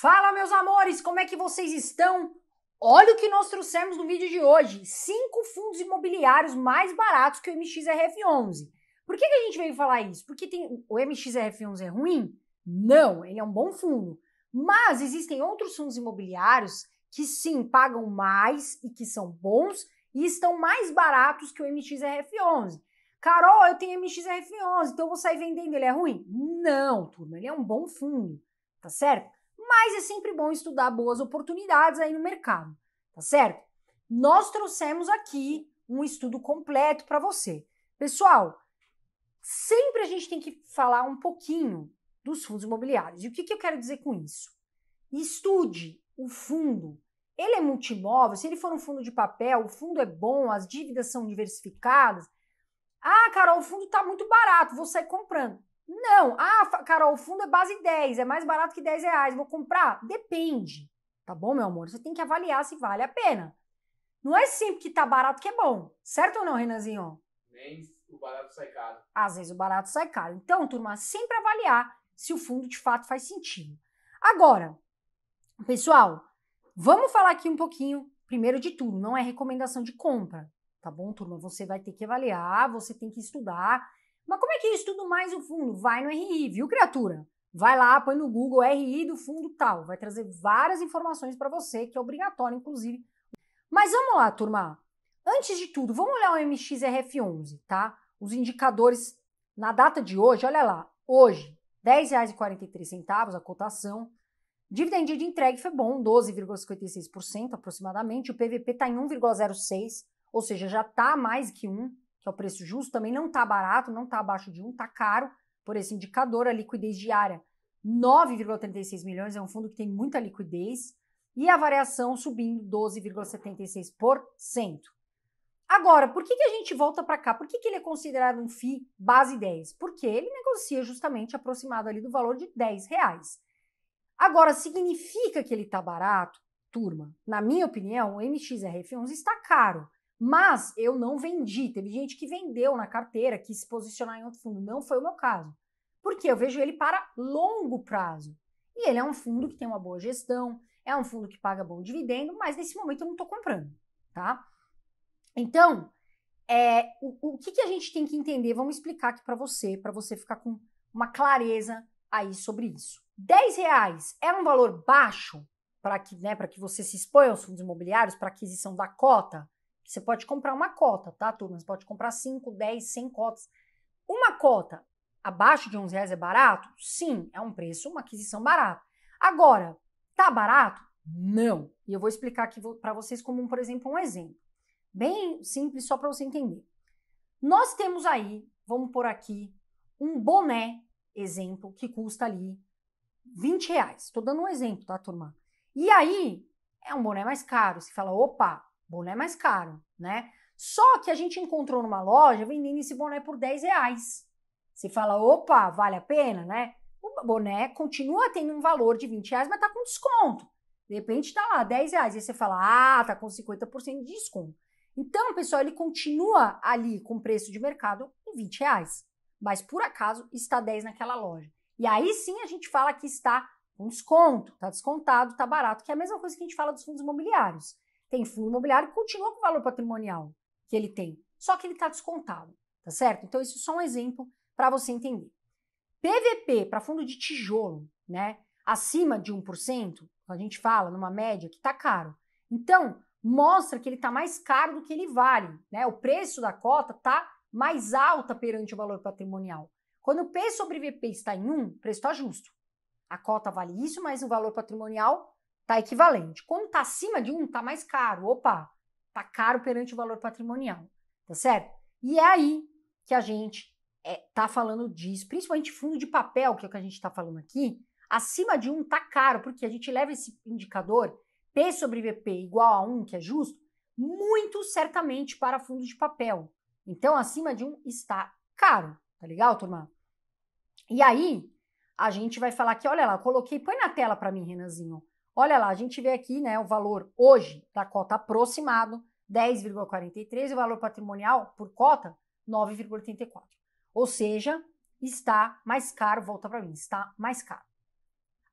Fala, meus amores, como é que vocês estão? Olha o que nós trouxemos no vídeo de hoje: cinco fundos imobiliários mais baratos que o MXRF11. Por que, que a gente veio falar isso? Porque tem, o MXRF11 é ruim? Não, ele é um bom fundo. Mas existem outros fundos imobiliários que sim pagam mais e que são bons e estão mais baratos que o MXRF11. Carol, eu tenho MXRF11, então eu vou sair vendendo, ele é ruim? Não, turma, ele é um bom fundo, tá certo? mas é sempre bom estudar boas oportunidades aí no mercado, tá certo? Nós trouxemos aqui um estudo completo para você. Pessoal, sempre a gente tem que falar um pouquinho dos fundos imobiliários. E o que, que eu quero dizer com isso? Estude o fundo. Ele é multimóvel, se ele for um fundo de papel, o fundo é bom, as dívidas são diversificadas. Ah, Carol, o fundo está muito barato, vou sair comprando. Não. Ah, Carol, o fundo é base 10, é mais barato que 10 reais, vou comprar? Depende, tá bom, meu amor? Você tem que avaliar se vale a pena. Não é sempre que tá barato que é bom, certo ou não, Renanzinho? Nem o barato sai caro. Às vezes o barato sai caro. Então, turma, sempre avaliar se o fundo de fato faz sentido. Agora, pessoal, vamos falar aqui um pouquinho, primeiro de tudo, não é recomendação de compra, tá bom, turma? Você vai ter que avaliar, você tem que estudar, mas como é que eu é estudo mais o fundo? Vai no RI, viu, criatura? Vai lá, põe no Google RI do fundo tal. Vai trazer várias informações para você, que é obrigatório, inclusive. Mas vamos lá, turma. Antes de tudo, vamos olhar o MXRF11, tá? Os indicadores na data de hoje, olha lá. Hoje, R$10,43 a cotação. Dívida de entrega foi bom, 12,56% aproximadamente. O PVP está em 1,06, ou seja, já está mais que 1 que é o preço justo, também não está barato, não está abaixo de 1, está caro por esse indicador, a liquidez diária 9,36 milhões, é um fundo que tem muita liquidez, e a variação subindo 12,76%. Agora, por que, que a gente volta para cá? Por que, que ele é considerado um FI base 10? Porque ele negocia justamente aproximado ali do valor de 10 reais. Agora, significa que ele está barato? Turma, na minha opinião, o MXRF11 está caro. Mas eu não vendi. Teve gente que vendeu na carteira, que se posicionar em outro fundo. Não foi o meu caso. Porque eu vejo ele para longo prazo. E ele é um fundo que tem uma boa gestão, é um fundo que paga bom dividendo, mas nesse momento eu não estou comprando, tá? Então, é, o, o que, que a gente tem que entender? Vamos explicar aqui para você, para você ficar com uma clareza aí sobre isso. 10 reais é um valor baixo para que, né, para que você se exponha aos fundos imobiliários, para aquisição da cota? Você pode comprar uma cota, tá, turma? Você pode comprar 5, 10, 100 cotas. Uma cota abaixo de 11 reais é barato? Sim, é um preço, uma aquisição barata. Agora, tá barato? Não. E eu vou explicar aqui para vocês como, por exemplo, um exemplo. Bem simples, só para você entender. Nós temos aí, vamos por aqui, um boné, exemplo, que custa ali 20 reais. Estou dando um exemplo, tá, turma? E aí, é um boné mais caro. Você fala, opa, Boné é mais caro, né? Só que a gente encontrou numa loja vendendo esse boné por 10 reais. Você fala, opa, vale a pena, né? O boné continua tendo um valor de 20 reais, mas tá com desconto. De repente tá lá, 10 reais. E você fala, ah, tá com 50% de desconto. Então, pessoal, ele continua ali com preço de mercado em 20 reais. Mas por acaso está 10 naquela loja. E aí sim a gente fala que está com desconto, tá descontado, tá barato, que é a mesma coisa que a gente fala dos fundos imobiliários tem fundo imobiliário, continua com o valor patrimonial que ele tem, só que ele está descontado, tá certo? Então, isso é só um exemplo para você entender. PVP para fundo de tijolo, né? Acima de 1%, a gente fala numa média que está caro. Então, mostra que ele está mais caro do que ele vale, né? O preço da cota está mais alta perante o valor patrimonial. Quando o P sobre VP está em 1, o preço está justo. A cota vale isso, mas o valor patrimonial tá equivalente. Como tá acima de um, tá mais caro. Opa, tá caro perante o valor patrimonial, tá certo? E é aí que a gente é, tá falando disso, principalmente fundo de papel, que é o que a gente está falando aqui, acima de um tá caro, porque a gente leva esse indicador P sobre VP igual a 1, que é justo, muito certamente para fundo de papel. Então, acima de um está caro, tá legal, turma? E aí, a gente vai falar que, olha lá, coloquei, põe na tela para mim, Renanzinho, Olha lá, a gente vê aqui né, o valor hoje da cota aproximado, 10,43, e o valor patrimonial por cota, 9,84. Ou seja, está mais caro, volta para mim, está mais caro.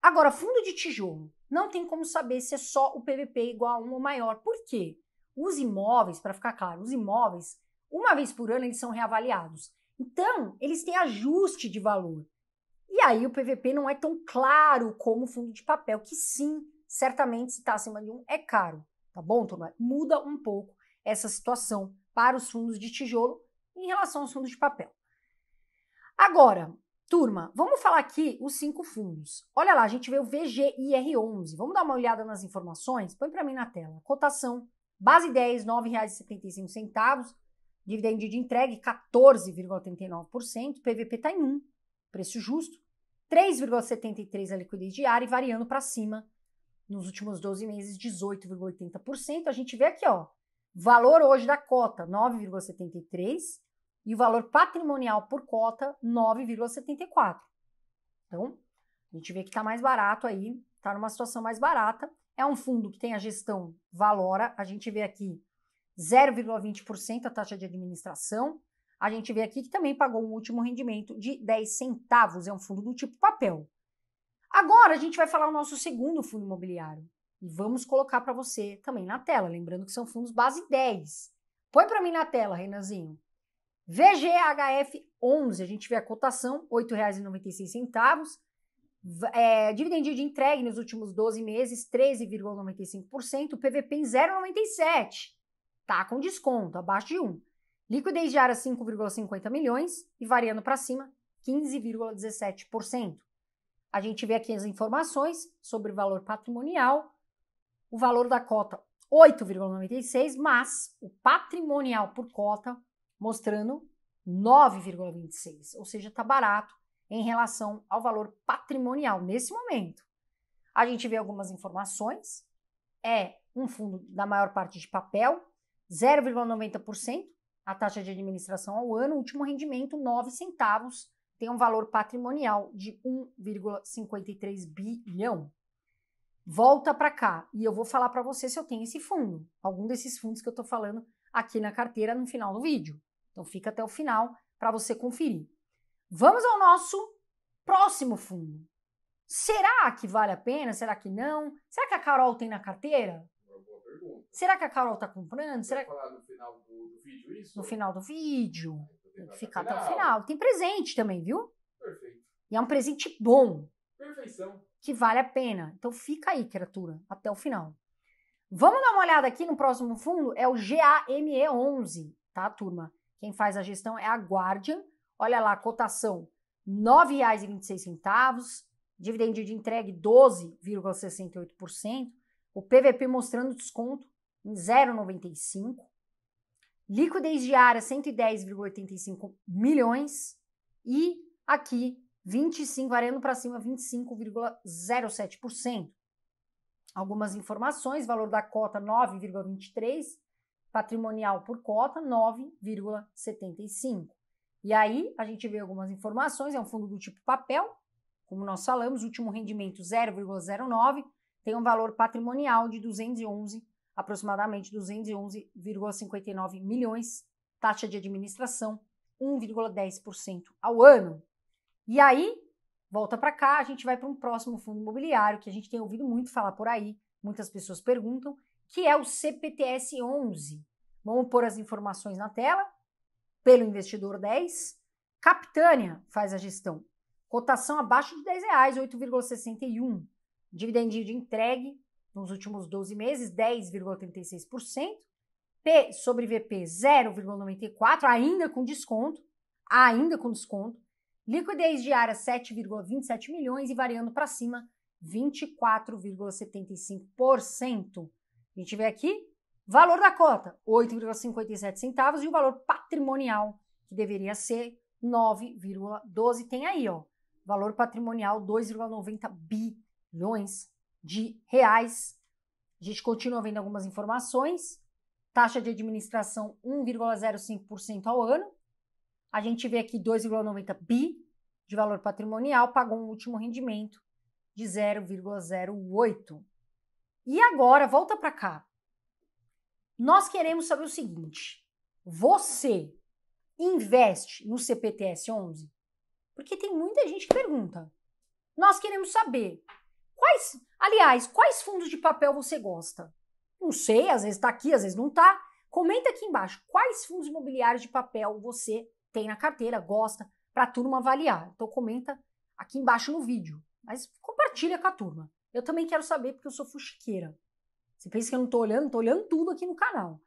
Agora, fundo de tijolo. Não tem como saber se é só o PVP igual a 1 ou maior. Por quê? Os imóveis, para ficar claro, os imóveis, uma vez por ano, eles são reavaliados. Então, eles têm ajuste de valor. E aí o PVP não é tão claro como o fundo de papel, que sim, certamente se está acima de um é caro, tá bom, turma? Muda um pouco essa situação para os fundos de tijolo em relação aos fundos de papel. Agora, turma, vamos falar aqui os cinco fundos. Olha lá, a gente vê o VGIR11. Vamos dar uma olhada nas informações? Põe para mim na tela. Cotação, base 10, R$ 9,75. Dividendo de entrega, 14,39%. PVP está em 1, preço justo. 3,73 a liquidez diária e variando para cima nos últimos 12 meses 18,80%. A gente vê aqui, ó, valor hoje da cota 9,73 e o valor patrimonial por cota 9,74. Então, a gente vê que está mais barato aí, está numa situação mais barata. É um fundo que tem a gestão Valora, a gente vê aqui 0,20% a taxa de administração. A gente vê aqui que também pagou um último rendimento de 10 centavos, é um fundo do tipo papel. Agora a gente vai falar o nosso segundo fundo imobiliário e vamos colocar para você também na tela, lembrando que são fundos base 10. Põe para mim na tela, Renanzinho. VGHF 11, a gente vê a cotação, R$ 8,96. É, dividend de entregue nos últimos 12 meses, 13,95%. PVP em 0,97. Tá com desconto, abaixo de 1. Liquidez diária 5,50 milhões e variando para cima, 15,17%. A gente vê aqui as informações sobre o valor patrimonial, o valor da cota 8,96, mas o patrimonial por cota mostrando 9,26, ou seja, está barato em relação ao valor patrimonial nesse momento. A gente vê algumas informações, é um fundo da maior parte de papel, 0,90% a taxa de administração ao ano, último rendimento 9 centavos tem um valor patrimonial de 1,53 bilhão. Volta para cá e eu vou falar para você se eu tenho esse fundo, algum desses fundos que eu estou falando aqui na carteira no final do vídeo. Então fica até o final para você conferir. Vamos ao nosso próximo fundo. Será que vale a pena? Será que não? Será que a Carol tem na carteira? É Será que a Carol está comprando? Será que... no final do, do vídeo isso? No final do vídeo. Tem que ficar até o final. Tem presente também, viu? Perfeito. E é um presente bom. Perfeição. Que vale a pena. Então fica aí, criatura, até o final. Vamos dar uma olhada aqui no próximo fundo? É o GAME11, tá, turma? Quem faz a gestão é a Guardian. Olha lá, cotação R$ 9,26, dividendo de entregue 12,68%, o PVP mostrando desconto em 0,95%, Liquidez diária 110,85 milhões e aqui 25 variando para cima 25,07%. Algumas informações, valor da cota 9,23, patrimonial por cota 9,75. E aí a gente vê algumas informações, é um fundo do tipo papel, como nós falamos, último rendimento 0,09, tem um valor patrimonial de 211 aproximadamente 211,59 milhões, taxa de administração 1,10% ao ano. E aí, volta para cá, a gente vai para um próximo fundo imobiliário que a gente tem ouvido muito falar por aí, muitas pessoas perguntam, que é o CPTS 11. Vamos pôr as informações na tela, pelo investidor 10. Capitânia faz a gestão. Cotação abaixo de 10 reais, 8,61. Dividendinho de entregue, nos últimos 12 meses, 10,36%. P sobre VP 0,94, ainda com desconto, ainda com desconto. Liquidez diária 7,27 milhões e variando para cima 24,75%. A gente vê aqui valor da cota, 8,57 centavos e o valor patrimonial, que deveria ser 9,12, tem aí, ó, valor patrimonial 2,90 bilhões de reais. A gente continua vendo algumas informações. Taxa de administração 1,05% ao ano. A gente vê aqui 2,90 bi de valor patrimonial, pagou um último rendimento de 0,08. E agora, volta para cá. Nós queremos saber o seguinte: você investe no CPTS 11? Porque tem muita gente que pergunta. Nós queremos saber quais Aliás, quais fundos de papel você gosta? Não sei, às vezes está aqui, às vezes não está. Comenta aqui embaixo quais fundos imobiliários de papel você tem na carteira, gosta, para a turma avaliar. Então comenta aqui embaixo no vídeo, mas compartilha com a turma. Eu também quero saber porque eu sou fuxiqueira. Você pensa que eu não estou olhando? Estou olhando tudo aqui no canal.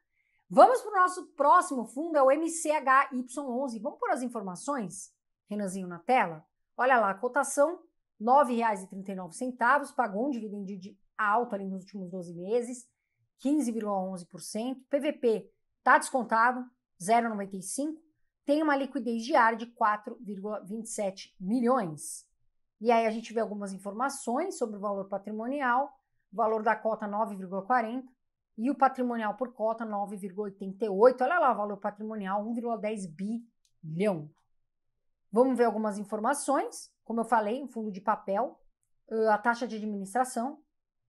Vamos para o nosso próximo fundo, é o MCHY11. Vamos pôr as informações, Renanzinho, na tela? Olha lá, a cotação R$ 9,39, pagou um dividendo de alto ali nos últimos 12 meses, 15,11%. PVP está descontado, 0,95%. Tem uma liquidez diária de 4,27 milhões. E aí a gente vê algumas informações sobre o valor patrimonial, valor da cota 9,40 e o patrimonial por cota 9,88. Olha lá o valor patrimonial, 1,10 bilhão. Vamos ver algumas informações como eu falei, um fundo de papel, a taxa de administração,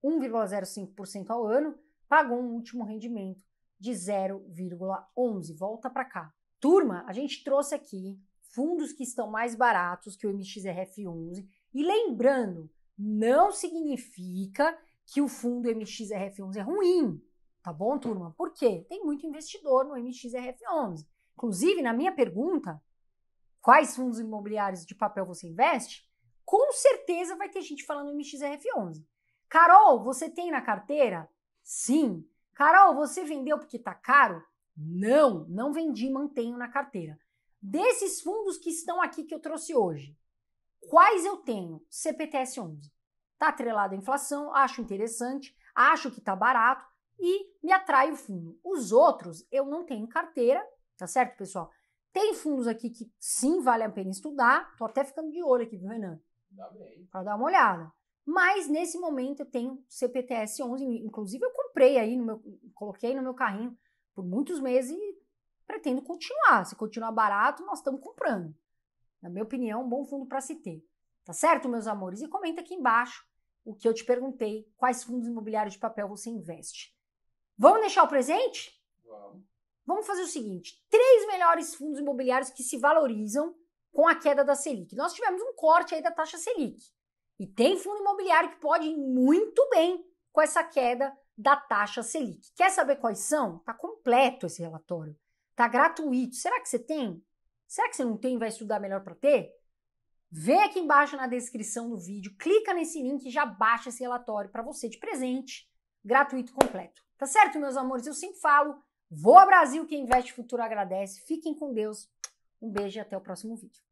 1,05% ao ano, pagou um último rendimento de 0,11. Volta para cá. Turma, a gente trouxe aqui fundos que estão mais baratos que o MXRF11. E lembrando, não significa que o fundo MXRF11 é ruim, tá bom, turma? Por quê? Tem muito investidor no MXRF11. Inclusive, na minha pergunta, quais fundos imobiliários de papel você investe, com certeza vai ter gente falando MXRF11. Carol, você tem na carteira? Sim. Carol, você vendeu porque está caro? Não, não vendi, mantenho na carteira. Desses fundos que estão aqui que eu trouxe hoje, quais eu tenho? CPTS 11. Está atrelado à inflação, acho interessante, acho que está barato e me atrai o fundo. Os outros eu não tenho carteira, tá certo, pessoal? Tem fundos aqui que sim vale a pena estudar. Tô até ficando de olho aqui, viu, Renan? Para dar uma olhada. Mas nesse momento eu tenho CPTS 11, inclusive eu comprei aí no meu, coloquei no meu carrinho por muitos meses e pretendo continuar. Se continuar barato, nós estamos comprando. Na minha opinião, um bom fundo para se ter. Tá certo, meus amores? E comenta aqui embaixo o que eu te perguntei, quais fundos imobiliários de papel você investe. Vamos deixar o presente? Vamos. Vamos fazer o seguinte: três melhores fundos imobiliários que se valorizam com a queda da Selic. Nós tivemos um corte aí da taxa Selic. E tem fundo imobiliário que pode ir muito bem com essa queda da taxa Selic. Quer saber quais são? Tá completo esse relatório. Tá gratuito. Será que você tem? Será que você não tem e vai estudar melhor para ter? Vê aqui embaixo na descrição do vídeo, clica nesse link e já baixa esse relatório para você de presente, gratuito completo. Tá certo, meus amores? Eu sempre falo, Voa Brasil, quem investe futuro agradece. Fiquem com Deus. Um beijo e até o próximo vídeo.